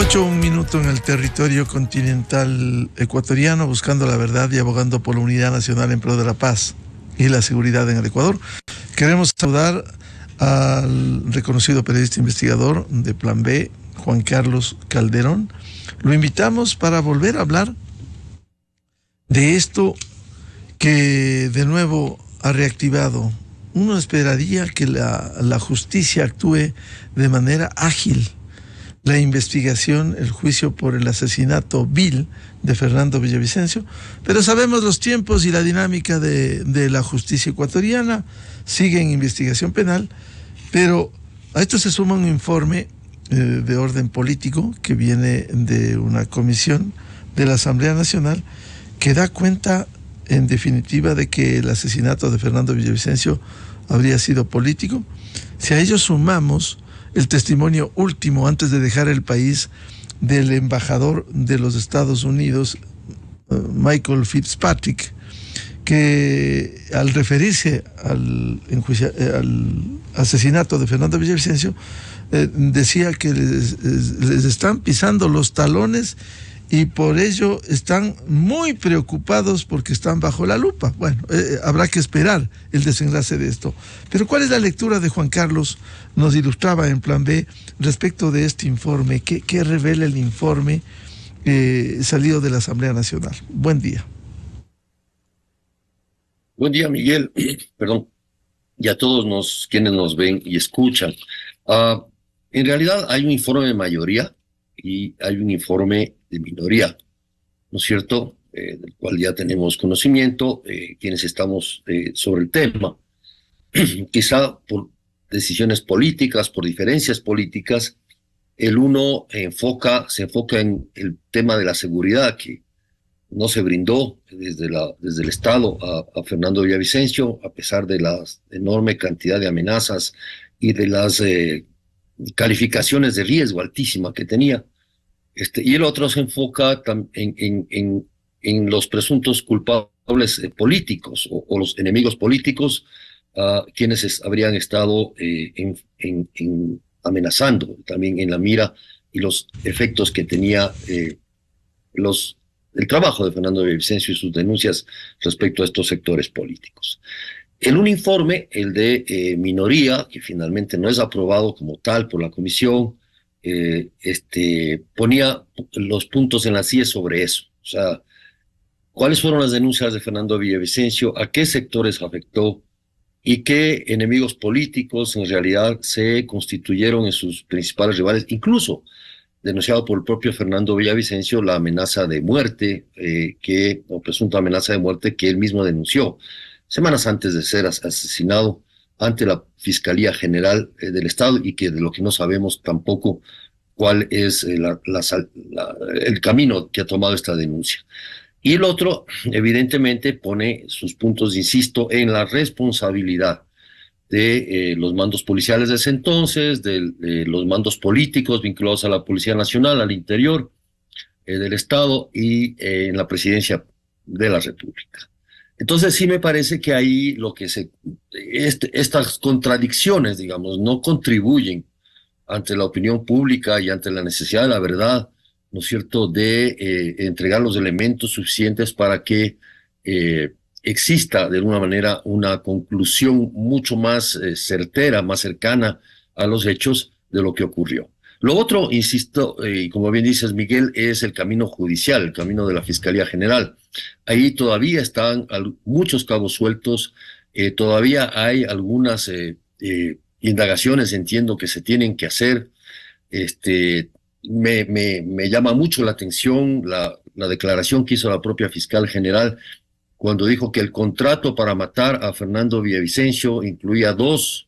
Ocho un minuto en el territorio continental ecuatoriano, buscando la verdad y abogando por la unidad nacional en pro de la paz y la seguridad en el Ecuador. Queremos saludar al reconocido periodista investigador de Plan B, Juan Carlos Calderón. Lo invitamos para volver a hablar de esto que de nuevo ha reactivado. Uno esperaría que la, justicia actúe de manera ágil la investigación, el juicio por el asesinato vil de Fernando Villavicencio, pero sabemos los tiempos y la dinámica de, la justicia ecuatoriana, sigue en investigación penal, pero a esto se suma un informe eh, de orden político que viene de una comisión de la Asamblea Nacional que da cuenta en definitiva de que el asesinato de Fernando Villavicencio habría sido político. Si a ello sumamos el testimonio último antes de dejar el país del embajador de los Estados Unidos, eh, Michael Fitzpatrick, que al referirse al, eh, al asesinato de Fernando Villavicencio, eh, decía que les, están pisando los talones y por ello están muy preocupados porque están bajo la lupa. Bueno, eh, eh, habrá que esperar el desenlace de esto. Pero ¿cuál es la lectura de Juan Carlos? Nos ilustraba en plan B respecto de este informe. ¿Qué, qué revela el informe eh, salido de la Asamblea Nacional? Buen día. Buen día, Miguel. Perdón. Y a todos nos, quienes nos ven y escuchan. Ah, en realidad hay un informe de mayoría y hay un informe de minoría, ¿no es cierto? Eh, del cual ya tenemos conocimiento, eh, quienes estamos eh, sobre el tema. Quizá por decisiones políticas, por diferencias políticas, el uno enfoca, se enfoca en el tema de la seguridad que no se brindó desde, el Estado a, a Fernando Villavicencio, a pesar de la enorme cantidad de amenazas y de las calificaciones de riesgo altísima que tenía. Este, y el otro se enfoca en, los presuntos culpables eh, políticos o, los enemigos políticos, ah, quienes habrían estado eh, amenazando también en la mira y los efectos que tenía eh, los, el trabajo de Fernando de Vicencio y sus denuncias respecto a estos sectores políticos. En un informe, el de minoría, que finalmente no es aprobado como tal por la comisión, eh, este, ponía los puntos en la CIE sobre eso. O sea, ¿cuáles fueron las denuncias de Fernando Villavicencio? ¿A qué sectores afectó? ¿Y qué enemigos políticos en realidad se constituyeron en sus principales rivales? Incluso denunciado por el propio Fernando Villavicencio la amenaza de muerte, eh, que, o presunta amenaza de muerte que él mismo denunció semanas antes de ser asesinado ante la Fiscalía General eh, del Estado y que de lo que no sabemos tampoco cuál es eh, la, el camino que ha tomado esta denuncia. Y el otro, evidentemente, pone sus puntos, insisto, en la responsabilidad de eh, los mandos policiales de ese entonces, de, los mandos políticos vinculados a la Policía Nacional, al interior del Estado y en la presidencia de la República. Entonces sí me parece que ahí lo que se, este, estas contradicciones, digamos, no contribuyen ante la opinión pública y ante la necesidad de la verdad, ¿no es cierto?, de eh, entregar los elementos suficientes para que eh, exista de alguna manera una conclusión mucho más eh, certera, más cercana a los hechos de lo que ocurrió. Lo otro, insisto, eh, y como bien dices, Miguel, es el camino judicial, el camino de la Fiscalía General. Ahí todavía están muchos cabos sueltos, eh, todavía hay algunas eh, indagaciones, entiendo, que se tienen que hacer. Este, me, llama mucho la atención la, la declaración que hizo la propia fiscal general cuando dijo que el contrato para matar a Fernando Villavicencio incluía dos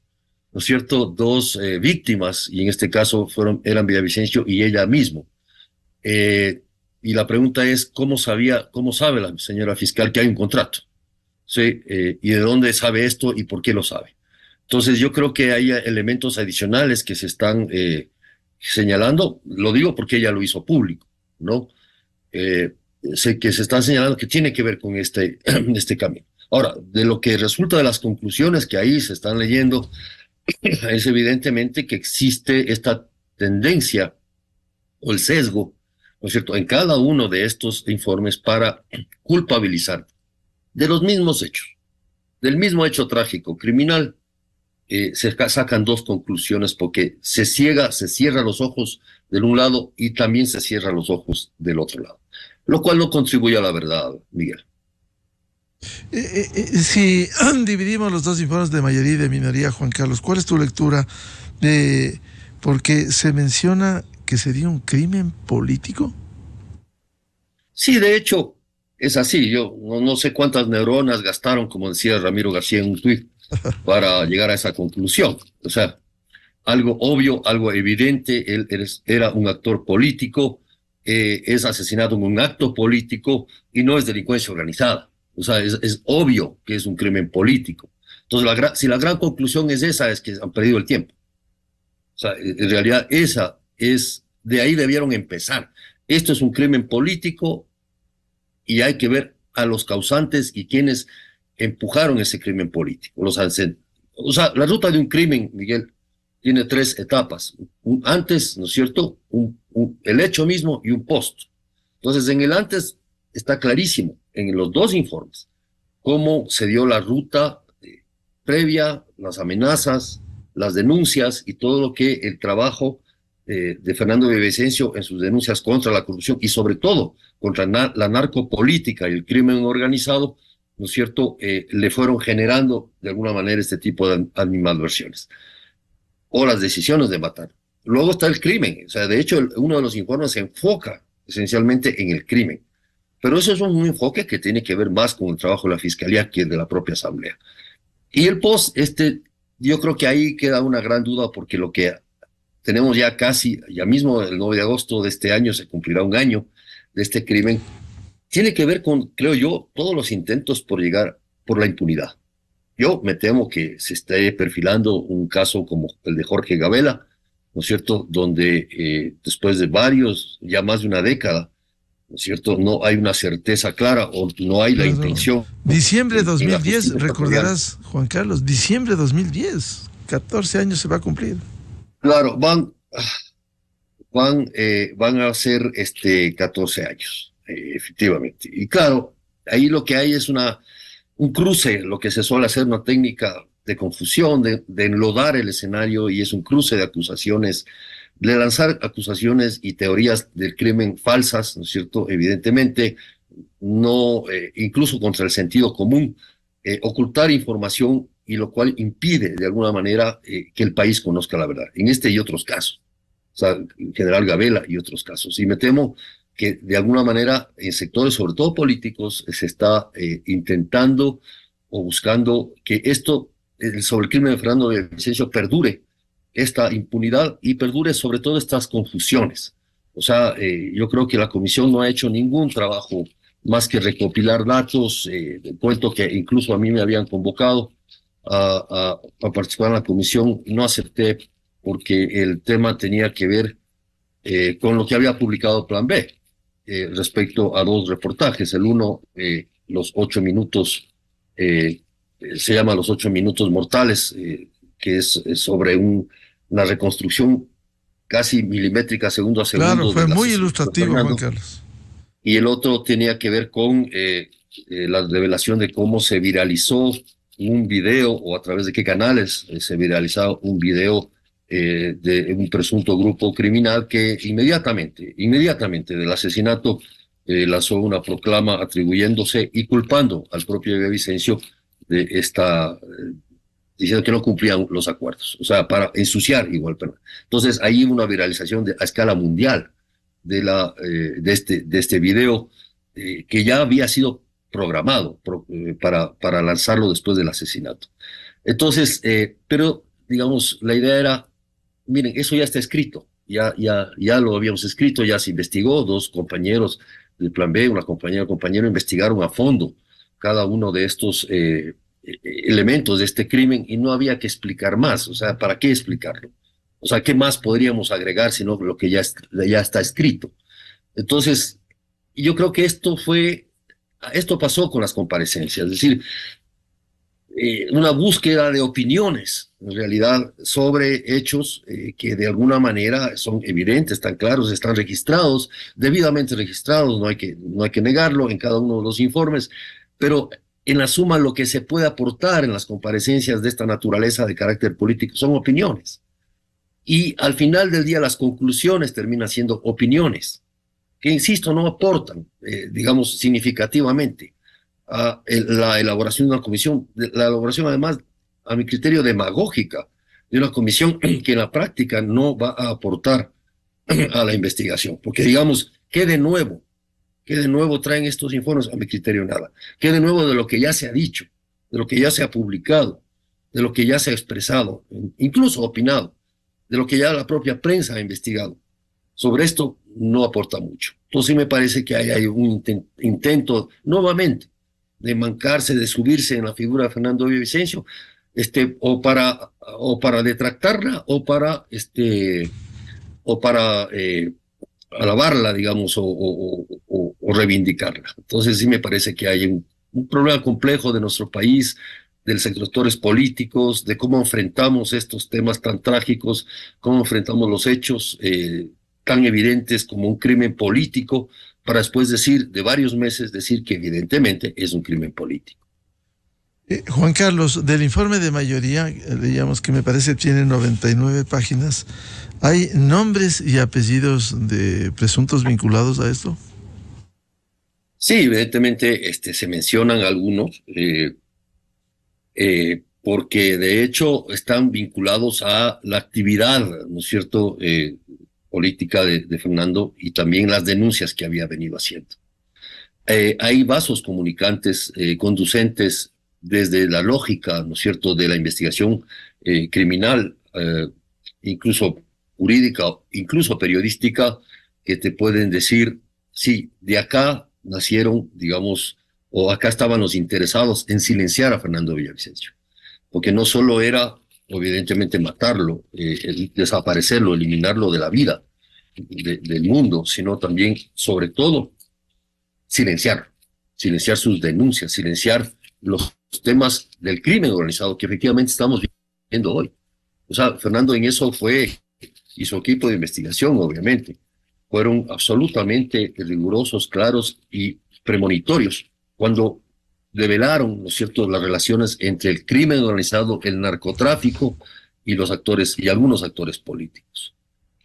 ¿no es cierto?, dos eh, víctimas, y en este caso fueron, eran Villavicencio y ella misma. Eh, y la pregunta es, ¿cómo sabía, cómo sabe la señora fiscal que hay un contrato? ¿Sí? Eh, ¿Y de dónde sabe esto y por qué lo sabe? Entonces yo creo que hay elementos adicionales que se están señalando, lo digo porque ella lo hizo público, ¿no? sé que se están señalando que tiene que ver con este, este camino. Ahora, de lo que resulta de las conclusiones que ahí se están leyendo, es evidentemente que existe esta tendencia o el sesgo, ¿no es cierto?, en cada uno de estos informes para culpabilizar de los mismos hechos, del mismo hecho trágico, criminal. Eh, se sacan dos conclusiones porque se ciega, se cierra los ojos del un lado y también se cierra los ojos del otro lado, lo cual no contribuye a la verdad, Miguel. Eh, eh, eh, si dividimos los dos informes de mayoría y de minoría, Juan Carlos, ¿cuál es tu lectura de porque se menciona que sería un crimen político? Sí, de hecho, es así. Yo no, sé cuántas neuronas gastaron, como decía Ramiro García en un tuit, para llegar a esa conclusión. O sea, algo obvio, algo evidente, él, era un actor político, es asesinado en un acto político y no es delincuencia organizada. O sea, es, obvio que es un crimen político. Entonces, la si la gran conclusión es esa, es que han perdido el tiempo. O sea, en realidad esa es, de ahí debieron empezar. Esto es un crimen político y hay que ver a los causantes y quienes empujaron ese crimen político. Los o sea, la ruta de un crimen, Miguel, tiene tres etapas. Un antes, ¿no es cierto? un, el hecho mismo y un post. Entonces, en el antes está clarísimo en los dos informes cómo se dio la ruta eh, previa, las amenazas, las denuncias y todo lo que el trabajo eh, de Fernando Vicencio en sus denuncias contra la corrupción y sobre todo contra la narcopolítica y el crimen organizado, ¿no es cierto?, eh, le fueron generando de alguna manera este tipo de animadversiones o las decisiones de matar. Luego está el crimen, o sea, de hecho uno de los informes se enfoca esencialmente en el crimen pero eso es un enfoque que tiene que ver más con el trabajo de la Fiscalía que de la propia Asamblea. Y el post, este, yo creo que ahí queda una gran duda porque lo que tenemos ya casi, ya mismo el 9 de agosto de este año se cumplirá un año de este crimen, tiene que ver con, creo yo, todos los intentos por llegar por la impunidad. Yo me temo que se esté perfilando un caso como el de Jorge Gabela, ¿no es cierto?, donde eh, después de varios, ya más de una década, ¿no cierto? No hay una certeza clara o no hay la intención. Diciembre de 2010, recordarás, Juan Carlos, diciembre de 2010, 14 años se va a cumplir. Claro, van, van, eh, van a ser este 14 años, eh, efectivamente. Y claro, ahí lo que hay es una, un cruce, lo que se suele hacer, una técnica de confusión, de enlodar el escenario y es un cruce de acusaciones de lanzar acusaciones y teorías del crimen falsas, ¿no es cierto? Evidentemente, no, eh, incluso contra el sentido común, eh, ocultar información y lo cual impide de alguna manera eh, que el país conozca la verdad, en este y otros casos, o sea, general Gabela y otros casos. Y me temo que de alguna manera en sectores, sobre todo políticos, se está intentando o buscando que esto sobre el crimen de Fernando de Vicencio perdure esta impunidad y perdure sobre todo estas confusiones. O sea, eh, yo creo que la comisión no ha hecho ningún trabajo más que recopilar datos, eh, cuento que incluso a mí me habían convocado a, participar en la comisión, no acepté porque el tema tenía que ver eh, con lo que había publicado Plan B respecto a dos reportajes. El uno, los ocho minutos, se llama Los ocho minutos mortales, que es sobre un la reconstrucción casi milimétrica, segundo a segundo. Claro, fue muy ilustrativo, Juan Carlos. Y el otro tenía que ver con eh, eh, la revelación de cómo se viralizó un video o a través de qué canales eh, se viralizó un video de un presunto grupo criminal que inmediatamente, inmediatamente del asesinato lanzó una proclama atribuyéndose y culpando al propio Vicencio de esta diciendo que no cumplían los acuerdos, o sea, para ensuciar igual. Pero, entonces, hay una viralización a escala mundial de, la, eh, de, este, de este video eh, que ya había sido programado eh, para, para lanzarlo después del asesinato. Entonces, pero, digamos, la idea era, miren, eso ya está escrito, ya, ya, ya lo habíamos escrito, ya se investigó, dos compañeros del Plan B, una compañera compañero, investigaron a fondo cada uno de estos eh, eh, elementos de este crimen y no había que explicar más, o sea, ¿para qué explicarlo? O sea, ¿qué más podríamos agregar sino lo que ya, ya está escrito? Entonces, yo creo que esto fue, esto pasó con las comparecencias, es decir, eh, una búsqueda de opiniones, en realidad, sobre hechos que de alguna manera son evidentes, están claros, están registrados, debidamente registrados, no hay, que, no hay que negarlo en cada uno de los informes, pero en la suma lo que se puede aportar en las comparecencias de esta naturaleza de carácter político son opiniones. Y al final del día las conclusiones terminan siendo opiniones, que insisto, no aportan, eh, digamos, significativamente a la elaboración de una comisión, la elaboración además, a mi criterio, demagógica de una comisión que en la práctica no va a aportar a la investigación, porque digamos, ¿qué de nuevo que de nuevo traen estos informes? A mi criterio nada. Que de nuevo de lo que ya se ha dicho, de lo que ya se ha publicado, de lo que ya se ha expresado, incluso opinado, de lo que ya la propia prensa ha investigado? Sobre esto no aporta mucho. Entonces sí me parece que hay, un intento nuevamente de mancarse, de subirse en la figura de Fernando Villavicencio, este, o para, o para detractarla, o para, este, o para eh, alabarla, digamos, o, reivindicarla. Entonces sí me parece que hay un, problema complejo de nuestro país, de los sectores políticos, de cómo enfrentamos estos temas tan trágicos, cómo enfrentamos los hechos eh, tan evidentes como un crimen político, para después decir, de varios meses, decir que evidentemente es un crimen político. Eh, Juan Carlos, del informe de mayoría, eh, digamos que me parece tiene 99 páginas, ¿hay nombres y apellidos de presuntos vinculados a esto? Sí, evidentemente este, se mencionan algunos, eh, porque de hecho están vinculados a la actividad, ¿no es cierto?, política de, de, Fernando y también las denuncias que había venido haciendo. hay vasos comunicantes conducentes desde la lógica, ¿no es cierto?, de la investigación eh, criminal, eh, incluso jurídica, incluso periodística, que te pueden decir, sí, de acá nacieron, digamos, o acá estaban los interesados en silenciar a Fernando Villavicencio, porque no solo era, evidentemente, matarlo, eh, desaparecerlo, eliminarlo de la vida, del mundo, sino también, sobre todo, silenciar, silenciar sus denuncias, silenciar los temas del crimen organizado que efectivamente estamos viendo hoy. O sea, Fernando en eso fue y su equipo de investigación, obviamente, fueron absolutamente rigurosos, claros y premonitorios cuando develaron, ¿no es cierto?, las relaciones entre el crimen organizado, el narcotráfico y los actores y algunos actores políticos.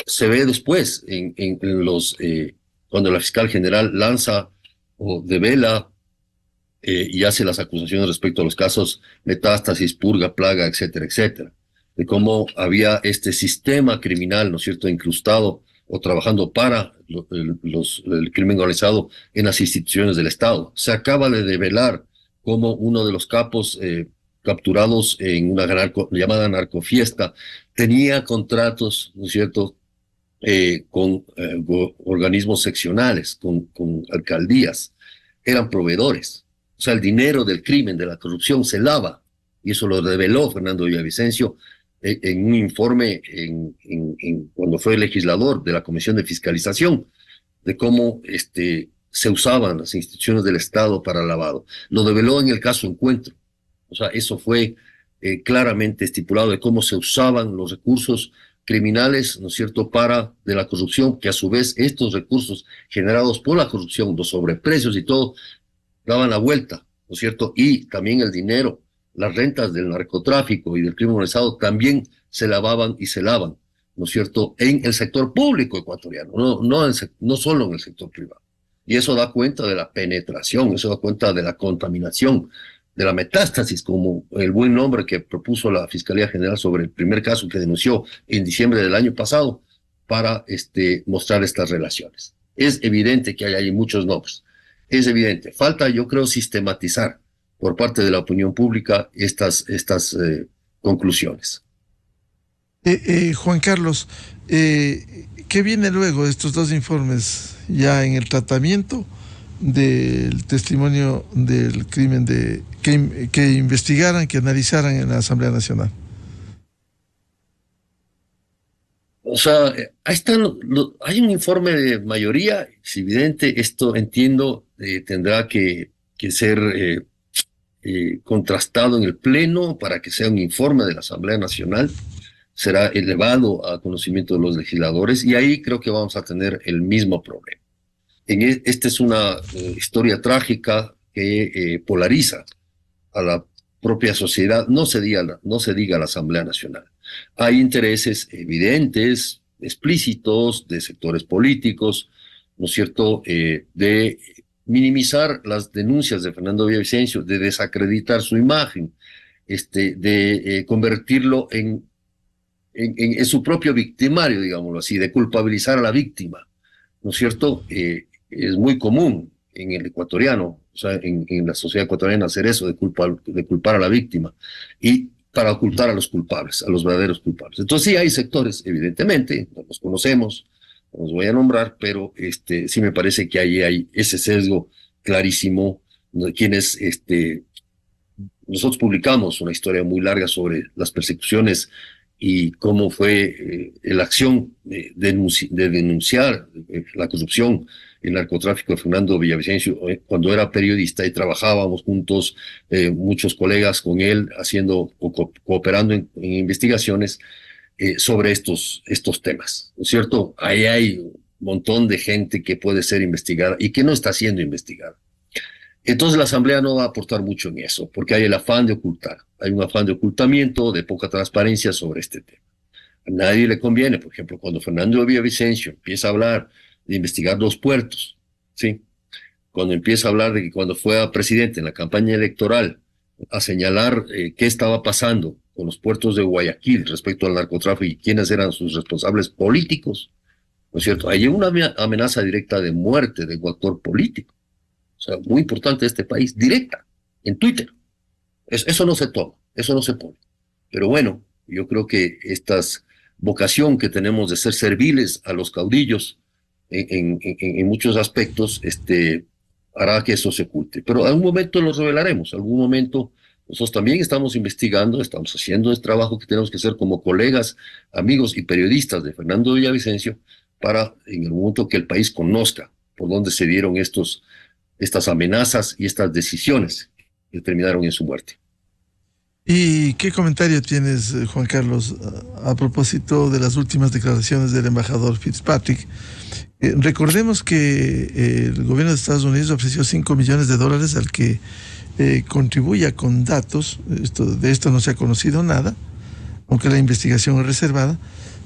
Se ve después en, en los eh, cuando la fiscal general lanza o devela eh, y hace las acusaciones respecto a los casos metástasis, purga, plaga, etcétera, etcétera, de cómo había este sistema criminal, ¿no es cierto?, incrustado o trabajando para los, el crimen organizado en las instituciones del Estado. Se acaba de develar cómo uno de los capos eh, capturados en una llamada narcofiesta tenía contratos, ¿no es cierto?, eh, con organismos seccionales, con, alcaldías, eran proveedores. O sea, el dinero del crimen, de la corrupción, se lava. Y eso lo reveló Fernando Villavicencio eh, en, un informe cuando fue legislador de la Comisión de Fiscalización, de cómo este, se usaban las instituciones del Estado para lavado. Lo reveló en el caso Encuentro. O sea, eso fue eh, claramente estipulado de cómo se usaban los recursos criminales, ¿no es cierto?, para de la corrupción, que a su vez estos recursos generados por la corrupción, los sobreprecios y todo, daban la vuelta, ¿no es cierto? Y también el dinero, las rentas del narcotráfico y del crimen organizado también se lavaban y se lavan, ¿no es cierto?, en el sector público ecuatoriano, no, no, solo en el sector privado. Y eso da cuenta de la penetración, eso da cuenta de la contaminación, de la metástasis, como el buen nombre que propuso la Fiscalía General sobre el primer caso que denunció en diciembre del año pasado para este, mostrar estas relaciones. Es evidente que hay ahí muchos nombres es evidente. Falta, yo creo, sistematizar por parte de la opinión pública estas, estas eh, conclusiones. Eh, eh, Juan Carlos, ¿qué viene luego de estos dos informes ya en el tratamiento del testimonio del crimen de, que, que investigaran, que analizaran en la Asamblea Nacional? O sea, ahí están, hay un informe de mayoría, es evidente, esto entiendo, eh, tendrá que, ser eh, eh, contrastado en el Pleno para que sea un informe de la Asamblea Nacional, será elevado a conocimiento de los legisladores y ahí creo que vamos a tener el mismo problema. En e, esta es una historia trágica que polariza a la propia sociedad, no se diga, no se diga la Asamblea Nacional. Hay intereses evidentes, explícitos, de sectores políticos, ¿no es cierto?, eh, de minimizar las denuncias de Fernando Villavicencio, de desacreditar su imagen, este, de eh, convertirlo en, en, su propio victimario, digámoslo así, de culpabilizar a la víctima, ¿no es cierto? Eh, es muy común en el ecuatoriano, o sea, en, la sociedad ecuatoriana hacer eso, de culpar, de culpar a la víctima. Y para ocultar a los culpables, a los verdaderos culpables. Entonces sí hay sectores, evidentemente, no los conocemos, no los voy a nombrar, pero este, sí me parece que ahí hay ese sesgo clarísimo, de quienes este, nosotros publicamos una historia muy larga sobre las persecuciones y cómo fue eh, la acción de, denunciar eh, la corrupción el narcotráfico Fernando Villavicencio, eh, cuando era periodista y trabajábamos juntos, eh, muchos colegas con él, haciendo o cooperando en, investigaciones eh, sobre estos, estos temas. ¿No es cierto? Ahí hay un montón de gente que puede ser investigada y que no está siendo investigada. Entonces la Asamblea no va a aportar mucho en eso, porque hay el afán de ocultar, hay un afán de ocultamiento, de poca transparencia sobre este tema. A nadie le conviene, por ejemplo, cuando Fernando Villavicencio empieza a hablar de investigar los puertos, ¿sí? Cuando empieza a hablar de que cuando fue presidente en la campaña electoral a señalar eh, qué estaba pasando con los puertos de Guayaquil respecto al narcotráfico y quiénes eran sus responsables políticos, ¿no es cierto? Hay una amenaza directa de muerte de un actor político, o sea, muy importante de este país, directa, en Twitter. eso no se toma, eso no se pone. Pero bueno, yo creo que esta vocación que tenemos de ser serviles a los caudillos, en, muchos aspectos este, hará que eso se oculte. Pero algún momento lo revelaremos, algún momento nosotros también estamos investigando, estamos haciendo el trabajo que tenemos que hacer como colegas, amigos y periodistas de Fernando Villavicencio para en el momento que el país conozca por dónde se dieron estos, estas amenazas y estas decisiones que terminaron en su muerte. ¿Y qué comentario tienes, eh, Juan Carlos, a propósito de las últimas declaraciones del embajador Fitzpatrick, eh, recordemos que eh, el gobierno de Estados Unidos ofreció 5 millones de dólares al que eh, contribuya con datos, esto, de esto no se ha conocido nada, aunque la investigación es reservada,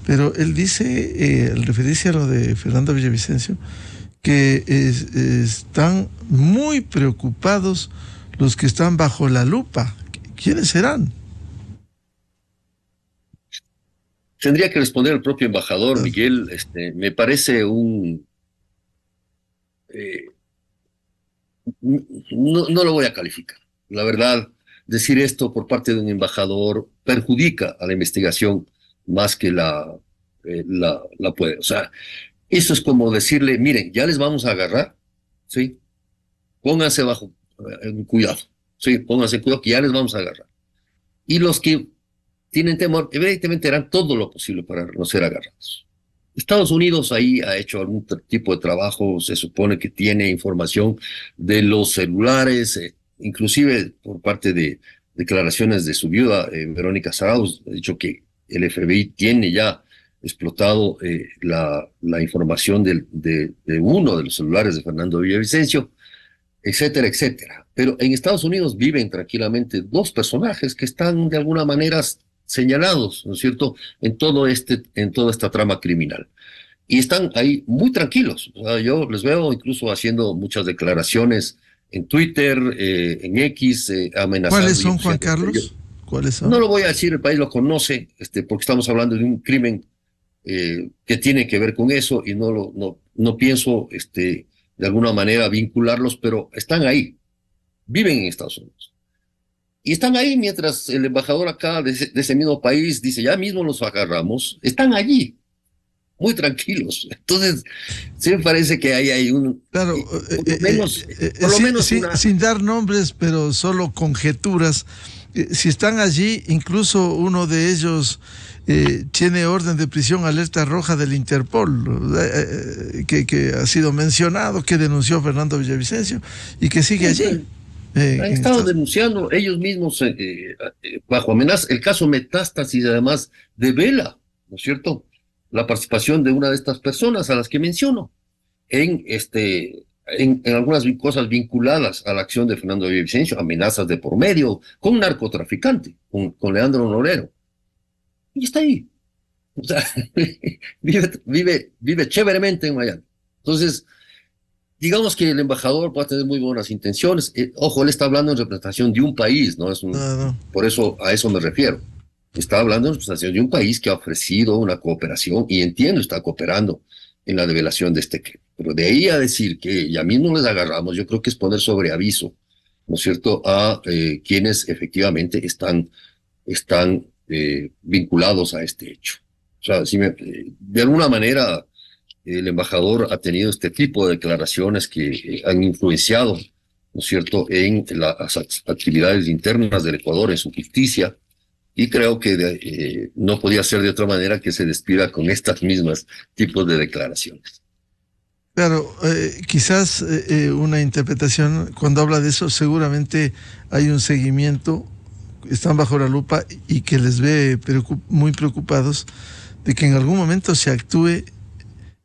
pero él dice, al referirse a lo de Fernando Villavicencio, que están muy preocupados los que están bajo la lupa. ¿Quiénes serán? Tendría que responder el propio embajador, ah. Miguel. Este, me parece un... Eh, no, lo voy a calificar. La verdad, decir esto por parte de un embajador perjudica a la investigación más que la, eh, la, puede. O sea, eso es como decirle, miren, ya les vamos a agarrar, ¿sí? Pónganse bajo eh, cuidado, ¿sí? Pónganse cuidado que ya les vamos a agarrar. Y los que tienen temor, evidentemente harán todo lo posible para no ser agarrados. Estados Unidos ahí ha hecho algún tipo de trabajo, se supone que tiene información de los celulares, eh, inclusive por parte de declaraciones de su viuda, eh, Verónica Saraus, ha dicho que el FBI tiene ya explotado eh, la, la, información de, de, uno de los celulares de Fernando Villavicencio, etcétera, etcétera. Pero en Estados Unidos viven tranquilamente dos personajes que están de alguna manera señalados, ¿no es cierto?, en, todo este, en toda esta trama criminal. Y están ahí muy tranquilos. yo les veo incluso haciendo muchas declaraciones en Twitter, eh, en X, eh, amenazando. ¿Cuáles son, Juan Carlos? ¿Cuáles No lo voy a decir, el país lo conoce, este, porque estamos hablando de un crimen eh, que tiene que ver con eso y no, lo, no, no pienso este, de alguna manera vincularlos, pero están ahí, viven en Estados Unidos. Y están ahí mientras el embajador acá de ese, mismo país dice, ya mismo los agarramos, están allí, muy tranquilos. Entonces, sí me parece que ahí hay un... Claro, eh, eh, menos, eh, por lo sin, menos sin, dar nombres, pero solo conjeturas. Si están allí, incluso uno de ellos tiene orden de prisión alerta roja del Interpol, que, que, ha sido mencionado, que denunció Fernando Villavicencio y que sigue allí. Eh, Han estado denunciando ellos mismos eh, eh, bajo amenaza el caso Metástasis, además de Vela, ¿no es cierto? La participación de una de estas personas a las que menciono en este en, algunas cosas vinculadas a la acción de Fernando Villavicencio, amenazas de por medio, con un narcotraficante, con, Leandro Norero. Y está ahí. O sea, vive, vive, vive chéveremente en Miami. Entonces, digamos que el embajador puede tener muy buenas intenciones. Eh, ojo, él está hablando en representación de un país, ¿no? Es ah, Por eso a eso me refiero. Está hablando en representación de un país que ha ofrecido una cooperación y entiendo, está cooperando en la revelación de este crimen. Pero de ahí a decir que y a mí no les agarramos, yo creo que es poner sobre aviso, ¿no es cierto?, a eh, quienes efectivamente están, están eh, vinculados a este hecho. O sea, si me, de alguna manera el embajador ha tenido este tipo de declaraciones que han influenciado, ¿no es cierto?, en las actividades internas del Ecuador, en su justicia, y creo que eh, no podía ser de otra manera que se despida con estas mismas tipos de declaraciones. Claro, eh, quizás eh, una interpretación, cuando habla de eso, seguramente hay un seguimiento, están bajo la lupa y que les ve muy preocupados de que en algún momento se actúe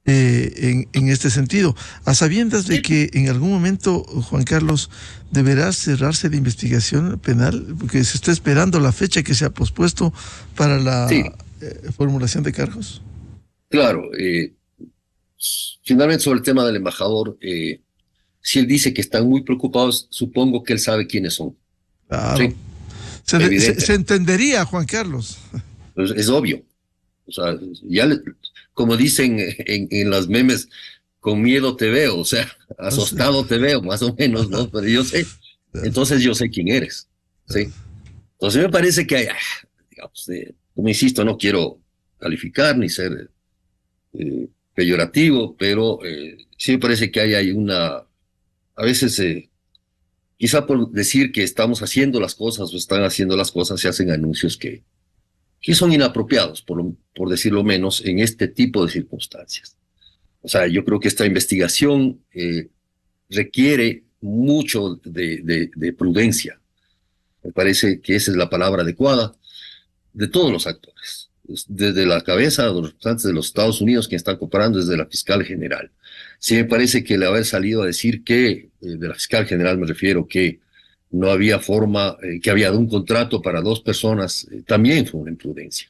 eh, en, en, este sentido, a sabiendas de que en algún momento, Juan Carlos, deberá cerrarse la investigación penal, porque se está esperando la fecha que se ha pospuesto para la eh, formulación de cargos. Claro, eh, finalmente sobre el tema del embajador, si él dice que están muy preocupados, supongo que él sabe quiénes son. Claro. Se, entendería, Juan Carlos. Pues, es obvio. O sea, ya le, como dicen en, las memes, con miedo te veo, o sea, asustado te veo, más o menos, ¿no? Pero yo sé, entonces yo sé quién eres, ¿sí? Entonces me parece que, hay, ah, digamos, eh, como insisto, no quiero calificar ni ser eh, peyorativo, pero eh, sí me parece que hay, hay una, a veces, quizá por decir que estamos haciendo las cosas o están haciendo las cosas, se hacen anuncios que, que son inapropiados, por, por decirlo menos, en este tipo de circunstancias. O sea, yo creo que esta investigación eh, requiere mucho de, de, prudencia. Me parece que esa es la palabra adecuada de todos los actores, desde la cabeza de los representantes de los Estados Unidos, que están comparando desde la fiscal general. Sí me parece que le haber salido a decir que, eh, de la fiscal general me refiero, que no había forma, eh, que había un contrato para dos personas, eh, también fue una imprudencia.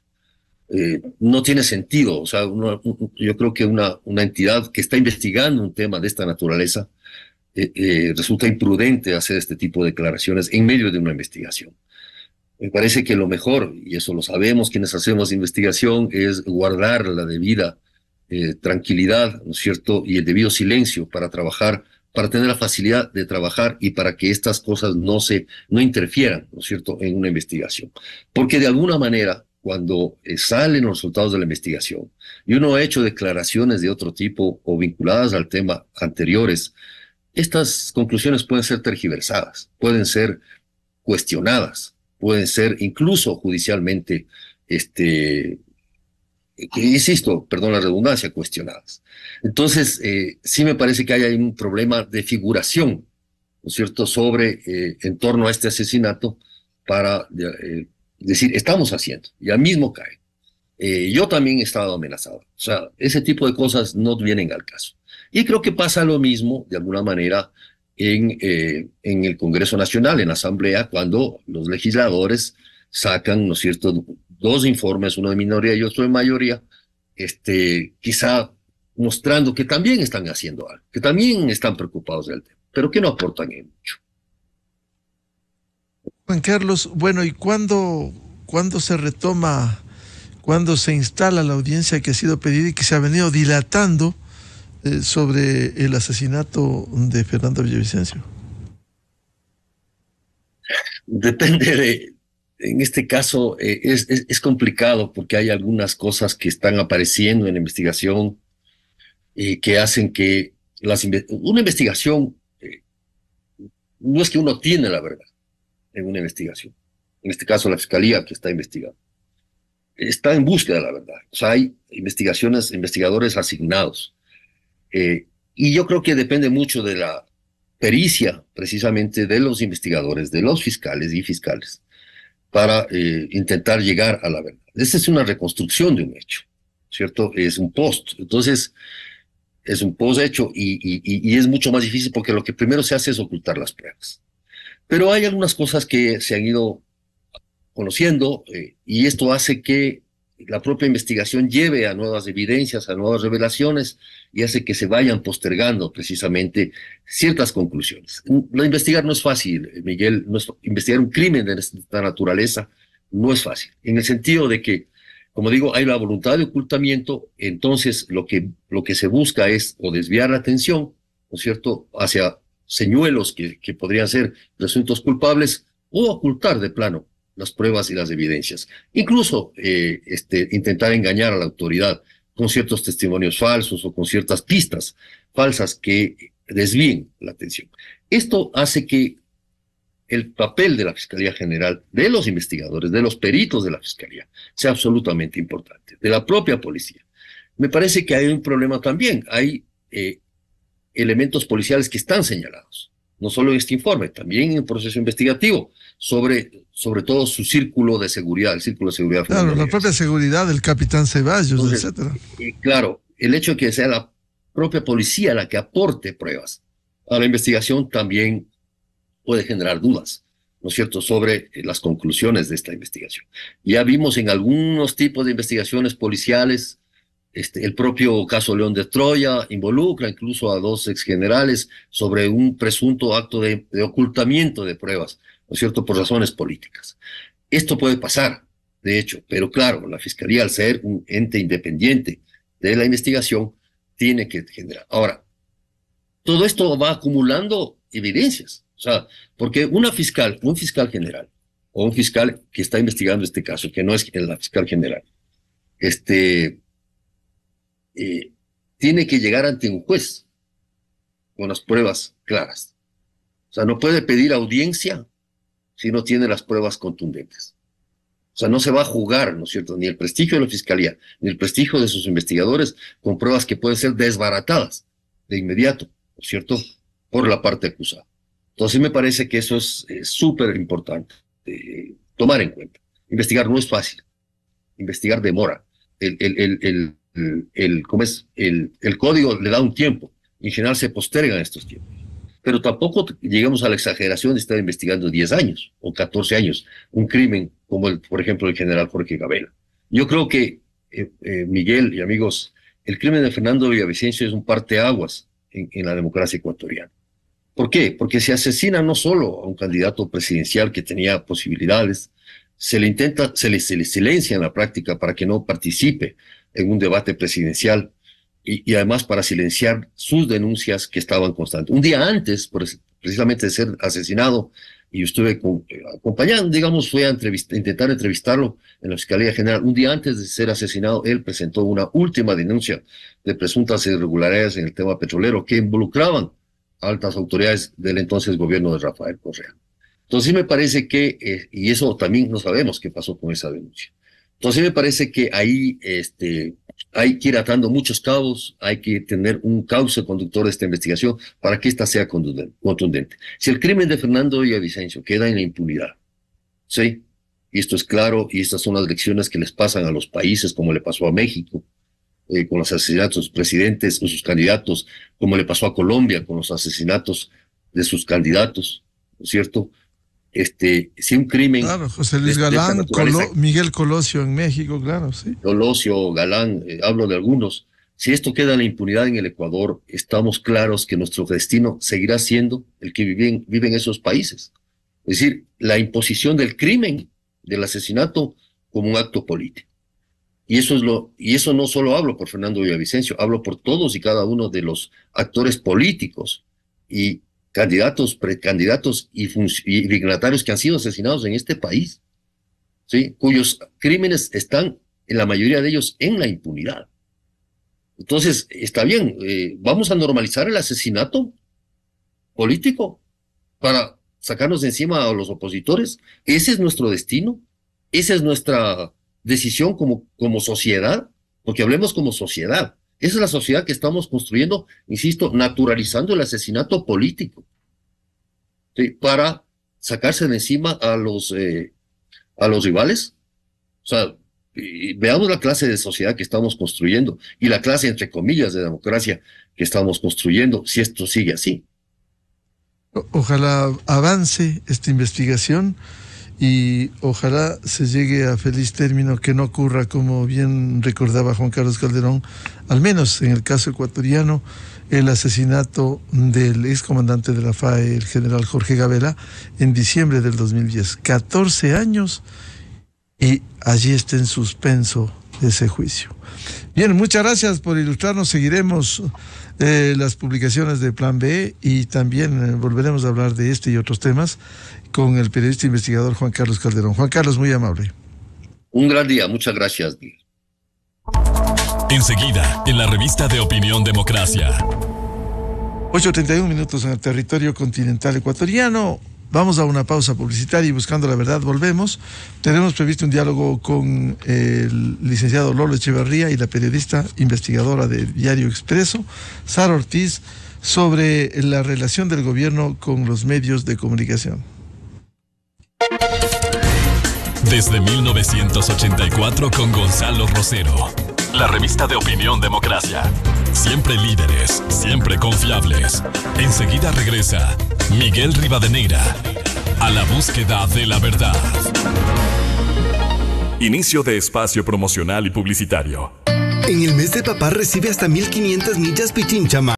Eh, no tiene sentido, o sea, yo creo que una, una, entidad que está investigando un tema de esta naturaleza resulta imprudente hacer este tipo de declaraciones en medio de una investigación. Me parece que lo mejor, y eso lo sabemos quienes hacemos investigación, es guardar la debida tranquilidad, ¿no cierto?, y el debido silencio para trabajar para tener la facilidad de trabajar y para que estas cosas no se no interfieran, ¿no es cierto?, en una investigación. Porque de alguna manera, cuando eh, salen los resultados de la investigación y uno ha hecho declaraciones de otro tipo o vinculadas al tema anteriores, estas conclusiones pueden ser tergiversadas, pueden ser cuestionadas, pueden ser incluso judicialmente, este, eh, insisto, perdón la redundancia, cuestionadas. Entonces, eh, sí me parece que hay, un problema de figuración, ¿no es cierto?, sobre, eh, en torno a este asesinato para eh, decir, estamos haciendo, ya mismo cae. yo también he estado amenazado. O sea, ese tipo de cosas no vienen al caso. Y creo que pasa lo mismo, de alguna manera, en, en el Congreso Nacional, en la Asamblea, cuando los legisladores sacan, ¿no es cierto?, dos informes, uno de minoría y otro de mayoría, este, quizá mostrando que también están haciendo algo, que también están preocupados del tema, pero que no aportan en mucho. Juan Carlos, bueno, ¿y cuándo, se retoma, cuándo se instala la audiencia que ha sido pedida y que se ha venido dilatando eh, sobre el asesinato de Fernando Villavicencio? Depende de, en este caso eh, es complicado porque hay algunas cosas que están apareciendo en la investigación que hacen que las una investigación, eh, no es que uno tiene la verdad en una investigación, en este caso la fiscalía que está investigando, está en búsqueda de la verdad. O sea, hay investigaciones, investigadores asignados. Eh, y yo creo que depende mucho de la pericia precisamente de los investigadores, de los fiscales y fiscales, para eh, intentar llegar a la verdad. esa es una reconstrucción de un hecho, ¿cierto? Es un post. Entonces, es un hecho y, y, y, es mucho más difícil porque lo que primero se hace es ocultar las pruebas. Pero hay algunas cosas que se han ido conociendo eh, y esto hace que la propia investigación lleve a nuevas evidencias, a nuevas revelaciones y hace que se vayan postergando precisamente ciertas conclusiones. investigar no es fácil, Miguel, investigar un crimen de esta naturaleza no es fácil, en el sentido de que como digo, hay la voluntad de ocultamiento, entonces lo que, lo que se busca es o desviar la atención, ¿no es cierto?, hacia señuelos que, podrían ser presuntos culpables o ocultar de plano las pruebas y las evidencias. Incluso eh, este, intentar engañar a la autoridad con ciertos testimonios falsos o con ciertas pistas falsas que desvíen la atención. Esto hace que el papel de la Fiscalía General, de los investigadores, de los peritos de la Fiscalía, sea absolutamente importante, de la propia policía. Me parece que hay un problema también. Hay eh, elementos policiales que están señalados, no solo en este informe, también en el proceso investigativo, sobre, sobre todo su círculo de seguridad, el círculo de seguridad. Claro, la propia seguridad del capitán Ceballos, etc. etcétera. Eh, claro, el hecho de que sea la propia policía la que aporte pruebas a la investigación también puede generar dudas, ¿no es cierto?, sobre eh, las conclusiones de esta investigación. Ya vimos en algunos tipos de investigaciones policiales, este, el propio caso León de Troya involucra incluso a dos exgenerales sobre un presunto acto de, de ocultamiento de pruebas, ¿no es cierto?, por razones políticas. Esto puede pasar, de hecho, pero claro, la Fiscalía, al ser un ente independiente de la investigación, tiene que generar. Ahora, todo esto va acumulando evidencias. O sea, porque una fiscal, un fiscal general o un fiscal que está investigando este caso, que no es la fiscal general, este, eh, tiene que llegar ante un juez con las pruebas claras. O sea, no puede pedir audiencia si no tiene las pruebas contundentes. O sea, no se va a jugar, ¿no es cierto?, ni el prestigio de la fiscalía, ni el prestigio de sus investigadores con pruebas que pueden ser desbaratadas de inmediato, ¿no es cierto?, por la parte acusada. Entonces me parece que eso es súper importante eh, tomar en cuenta. Investigar no es fácil, investigar demora. El, el, el, el, código le da un tiempo, en general se postergan estos tiempos. Pero tampoco llegamos a la exageración de estar investigando 10 años o 14 años un crimen como, el, por ejemplo, el general Jorge Gabela. Yo creo que, eh, eh, Miguel y amigos, el crimen de Fernando Villavicencio es un parte aguas en la democracia ecuatoriana. ¿Por qué? Porque se asesina no solo a un candidato presidencial que tenía posibilidades, se le intenta, se le, silencia en la práctica para que no participe en un debate presidencial y, además para silenciar sus denuncias que estaban constantes. Un día antes, precisamente de ser asesinado, y yo estuve eh, acompañando, digamos, fue a intentar entrevistarlo en la Fiscalía General. Un día antes de ser asesinado, él presentó una última denuncia de presuntas irregularidades en el tema petrolero que involucraban altas autoridades del entonces gobierno de Rafael Correa. Entonces sí me parece que, eh, y eso también no sabemos qué pasó con esa denuncia. Entonces sí me parece que ahí este, hay que ir atando muchos cabos, hay que tener un cauce conductor de esta investigación para que ésta sea contundente. Si el crimen de Fernando y Vicencio queda en la impunidad, ¿sí? Y esto es claro, y estas son las lecciones que les pasan a los países, como le pasó a México, eh, con los asesinatos de sus presidentes o sus candidatos, como le pasó a Colombia con los asesinatos de sus candidatos, ¿no es cierto? Este, si un crimen. Claro, José Luis Galán, Miguel Colosio en México, claro, sí. Colosio, Galán, eh, hablo de algunos. Si esto queda en la impunidad en el Ecuador, estamos claros que nuestro destino seguirá siendo el que viven, viven esos países. Es decir, la imposición del crimen, del asesinato, como un acto político. Y eso, es lo, y eso no solo hablo por Fernando Villavicencio, hablo por todos y cada uno de los actores políticos y candidatos, precandidatos y, dignatarios que han sido asesinados en este país, ¿sí? cuyos crímenes están, en la mayoría de ellos, en la impunidad. Entonces, está bien, eh, vamos a normalizar el asesinato político para sacarnos de encima a los opositores. Ese es nuestro destino, esa es nuestra decisión como, como sociedad, porque hablemos como sociedad. Esa es la sociedad que estamos construyendo, insisto, naturalizando el asesinato político para sacarse de encima a los, eh, a los rivales. O sea, veamos la clase de sociedad que estamos construyendo y la clase, entre comillas, de democracia que estamos construyendo, si esto sigue así. Ojalá avance esta investigación y ojalá se llegue a feliz término, que no ocurra, como bien recordaba Juan Carlos Calderón, al menos en el caso ecuatoriano, el asesinato del excomandante de la FAE, el general Jorge Gabela, en diciembre del 2010. 14 años y allí está en suspenso ese juicio. Bien, muchas gracias por ilustrarnos. Seguiremos eh, las publicaciones de Plan B y también eh, volveremos a hablar de este y otros temas con el periodista investigador Juan Carlos Calderón. Juan Carlos, muy amable. Un gran día, muchas gracias. Enseguida, en la revista de Opinión Democracia. 8.31 minutos en el territorio continental ecuatoriano. Vamos a una pausa publicitaria y buscando la verdad volvemos. Tenemos previsto un diálogo con el licenciado Lolo Echeverría y la periodista investigadora de Diario Expreso, Sara Ortiz, sobre la relación del gobierno con los medios de comunicación. Desde 1984 con Gonzalo Rosero la revista de opinión democracia. Siempre líderes, siempre confiables. Enseguida regresa Miguel Rivadeneira a la búsqueda de la verdad. Inicio de espacio promocional y publicitario. En el mes de papá recibe hasta 1500 millas pichinchamas.